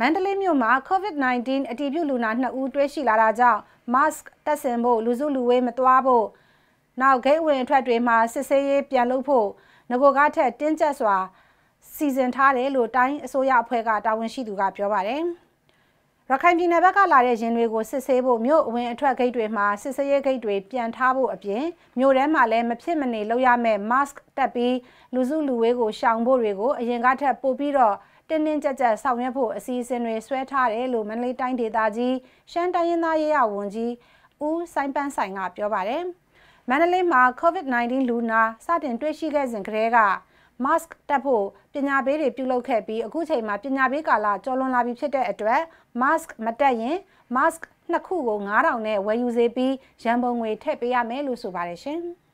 မန္တလေးမြို့မှာ COVID-19 အတည်ပြုလူနာ2ဦးတွေ့ရှိလာတာကြောင့် mask တပ်ဆင်ဖို့လူစုလူဝေးမသွားဖို့နောက်ဂိတ်ဝင်အထွက်တွေမှာစစ်ဆေးရေးပြန်လုပ်ဖို့ငကိုကားထက်တင်းကျပ်စွာစီစဉ်ထားတယ်လို့တိုင်းအစိုးရအဖွဲ့ကတာဝန်ရှိသူကပြောပါတယ်။ရခိုင်ပြည်နယ်ဘက်ကလာတဲ့ရင်တွေကိုစစ်ဆေးဖို့မြို့အဝင်အထွက်ဂိတ်တွေမှာစစ်ဆေးရေးဂိတ်တွေပြန်ထားဖို့အပြင်မြို့ထဲမှာလည်းမဖြစ်မနေလုပ်ရမယ့် mask တပ်ပြီးလူစုလူဝေးကိုရှောင်ဖို့တွေကိုအရင်ကထက်ပိုပြီးတော့တင်းတင်းကြပ်ကြပ်ဆောင်ရွက်ဖို့အစီအစဉ်တွေဆွဲထားတယ်လို့မန္တလေးတိုင်းဒေသကြီး ရှမ်းတိုင်းရင်းသားရေးရဝန်ကြီးဦးဆိုင်ပန်းဆိုင်ကပြောပါတယ်။မန္တလေးမှာ COVID-19 လူနာစတင်တွေ့ရှိခဲ့စဉ်ကတည်းက mask တပ်ဖို့ပညာပေးတွေပြုလုပ်ခဲ့ပြီးအခုချိန်မှာပညာပေးကာလကျော်လွန်လာပြီဖြစ်တဲ့အတွက် mask မတပ်ရင် mask နှစ်ခုကို9000နဲ့ဝယ်ယူစေပြီးရန်ပုံငွေထည့်ပေးရမယ်လို့ဆိုပါတယ်ရှင်။